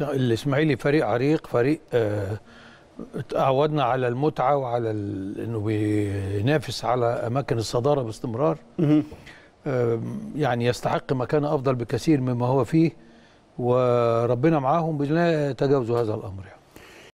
الاسماعيلي فريق عريق فريق تعودنا آه، على المتعه وعلى انه بينافس على اماكن الصداره باستمرار يعني يستحق مكانه افضل بكثير مما هو فيه وربنا معاهم لا يتجاوزوا هذا الامر يعني.